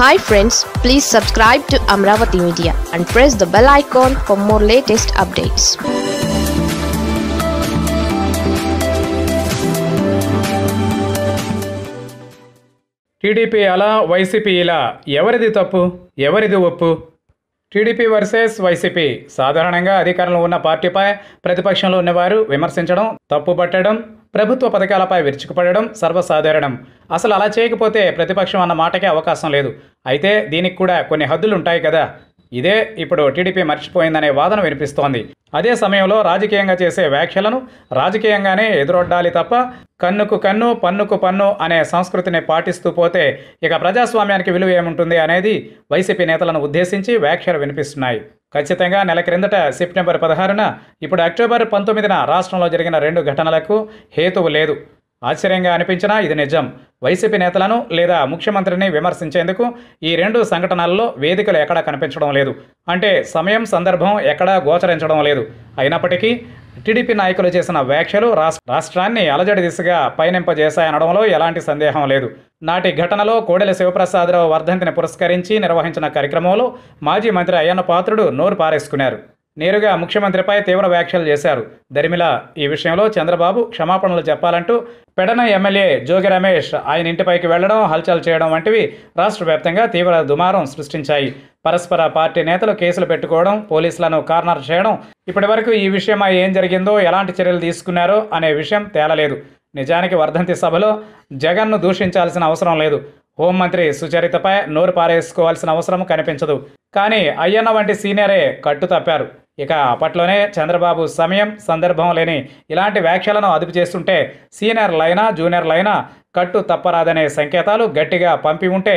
hi friends please subscribe to Amaravati media and press the bell icon for more latest updates TDP అలా YCP ఇలా ఎవరిది తప్పు ఎవరిది ఒప్పు టీడీపీ వర్సెస్ వైసీపీ సాధారణంగా అధికారంలో ఉన్న పార్టీపై ప్రతిపక్షంలో ఉన్నవారు విమర్శించడం పట్టడం ప్రభుత్వ పథకాలపై విరుచుకుపడడం సర్వసాధారణం అసలు అలా చేయకపోతే ప్రతిపక్షం అన్న మాటకే అవకాశం లేదు అయితే దీనికి కూడా కొన్ని హద్దులు ఉంటాయి కదా ఇదే ఇప్పుడు టీడీపీ మర్చిపోయిందనే వాదన వినిపిస్తోంది అదే సమయంలో రాజకీయంగా చేసే వ్యాఖ్యలను రాజకీయంగానే ఎదురొడ్డాలి తప్ప కన్నుకు కన్ను పన్నుకు పన్ను అనే సంస్కృతిని పాటిస్తూ పోతే ఇక ప్రజాస్వామ్యానికి విలువ ఏముంటుంది అనేది వైసీపీ నేతలను ఉద్దేశించి వ్యాఖ్యలు వినిపిస్తున్నాయి ఖచ్చితంగా నెల క్రిందట సెప్టెంబర్ పదహారున ఇప్పుడు అక్టోబర్ పంతొమ్మిదిన రాష్ట్రంలో జరిగిన రెండు ఘటనలకు హేతువు లేదు ఆశ్చర్యంగా అనిపించినా ఇది నిజం వైసీపీ నేతలను లేదా ముఖ్యమంత్రిని విమర్శించేందుకు ఈ రెండు సంఘటనల్లో వేదికలు ఎక్కడా కనిపించడం లేదు అంటే సమయం సందర్భం ఎక్కడా గోచరించడం లేదు అయినప్పటికీ టీడీపీ నాయకులు చేసిన వ్యాఖ్యలు రాష్ట్రాన్ని అలజడి దిశగా పయనింపజేశాయనడంలో ఎలాంటి సందేహం లేదు నాటి ఘటనలో కోడెల శివప్రసాదరావు వర్ధంతిని పురస్కరించి నిర్వహించిన కార్యక్రమంలో మాజీ మంత్రి అయ్యన్న పాత్రుడు నోరు పారేసుకున్నారు నేరుగా ముఖ్యమంత్రిపై తీవ్ర వ్యాఖ్యలు చేశారు దరిమిల ఈ విషయంలో చంద్రబాబు క్షమాపణలు చెప్పాలంటూ పెడన ఎమ్మెల్యే జోగి రమేష్ ఆయన ఇంటిపైకి వెళ్లడం హల్చల్ చేయడం వంటివి రాష్ట్ర వ్యాప్తంగా తీవ్ర దుమారం సృష్టించాయి పరస్పర పార్టీ నేతలు కేసులు పెట్టుకోవడం పోలీసులను కార్నర్ చేయడం ఇప్పటివరకు ఈ విషయమై ఏం జరిగిందో ఎలాంటి చర్యలు తీసుకున్నారో అనే విషయం తేలలేదు నిజానికి వర్ధంతి సభలో జగన్ను దూషించాల్సిన అవసరం లేదు హోంమంత్రి సుచరితపై నోరు పారేసుకోవాల్సిన అవసరం కనిపించదు కానీ అయ్యన్న వంటి సీనియరే కట్టు తప్పారు ఇక అప్పట్లోనే చంద్రబాబు సమయం సందర్భం లేని ఇలాంటి వ్యాఖ్యలను అదుపు చేస్తుంటే సీనియర్లైనా జూనియర్లైనా కట్టు తప్పరాదనే సంకేతాలు గట్టిగా పంపి ఉంటే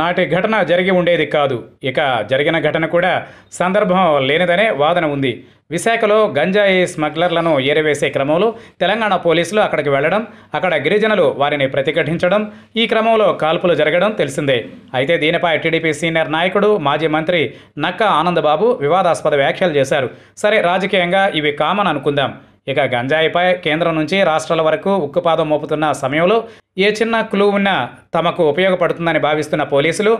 నాటి ఘటన జరిగి ఉండేది కాదు ఇక జరిగిన ఘటన కూడా సందర్భం లేనిదనే వాదన ఉంది విశాఖలో గంజాయి స్మగ్లర్లను ఏరివేసే క్రమంలో తెలంగాణ పోలీసులు అక్కడికి వెళ్లడం అక్కడ గిరిజనులు వారిని ప్రతిఘటించడం ఈ క్రమంలో కాల్పులు జరగడం తెలిసిందే అయితే దీనిపై టీడీపీ సీనియర్ నాయకుడు మాజీ మంత్రి నక్కా ఆనందబాబు వివాదాస్పద వ్యాఖ్యలు చేశారు సరే రాజకీయంగా ఇవి కామన్ అనుకుందాం ఇక గంజాయిపై కేంద్రం నుంచి రాష్ట్రాల వరకు ఉక్కుపాదం మోపుతున్న సమయంలో ఏ చిన్న క్లూ ఉన్నా తమకు ఉపయోగపడుతుందని భావిస్తున్న పోలీసులు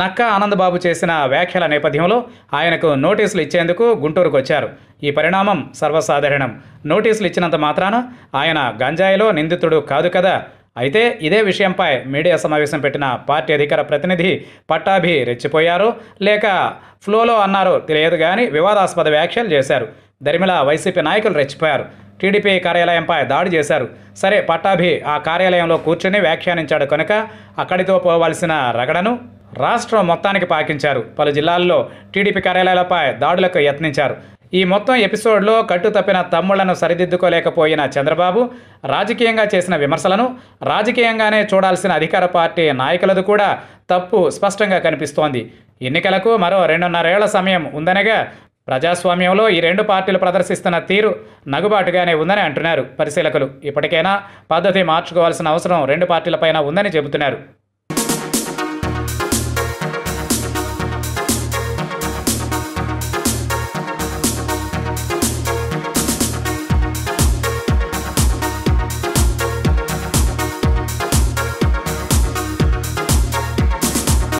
నక్క ఆనందబాబు చేసిన వ్యాఖ్యల నేపథ్యంలో ఆయనకు నోటీసులు ఇచ్చేందుకు గుంటూరుకు వచ్చారు ఈ పరిణామం సర్వసాధారణం నోటీసులు ఇచ్చినంత మాత్రాన ఆయన గంజాయిలో నిందితుడు కాదు కదా అయితే ఇదే విషయంపై మీడియా సమావేశం పెట్టిన పార్టీ అధికార ప్రతినిధి పట్టాభి రెచ్చిపోయారు లేక ఫ్లోలో అన్నారో తెలియదు కానీ వివాదాస్పద వ్యాఖ్యలు చేశారు దరిమిళ వైసీపీ నాయకులు రెచ్చిపోయారు టీడీపీ కార్యాలయంపై దాడి చేశారు సరే పట్టాభి ఆ కార్యాలయంలో కూర్చొని వ్యాఖ్యానించాడు కనుక అక్కడితో పోవాల్సిన రగడను రాష్ట్రం మొత్తానికి పాకించారు పలు జిల్లాల్లో టీడీపీ కార్యాలయాలపై దాడులకు యత్నించారు ఈ మొత్తం ఎపిసోడ్లో కట్టు తప్పిన తమ్ముళ్లను సరిదిద్దుకోలేకపోయిన చంద్రబాబు రాజకీయంగా చేసిన విమర్శలను రాజకీయంగానే చూడాల్సిన అధికార పార్టీ నాయకులది కూడా తప్పు స్పష్టంగా కనిపిస్తోంది ఎన్నికలకు మరో రెండున్నరేళ్ల సమయం ఉందనగా ప్రజాస్వామ్యంలో ఈ రెండు పార్టీలు ప్రదర్శిస్తున్న తీరు నగుబాటుగానే ఉందని అంటున్నారు పరిశీలకులు ఇప్పటికైనా పద్ధతి మార్చుకోవాల్సిన అవసరం రెండు పార్టీలపైన ఉందని చెబుతున్నారు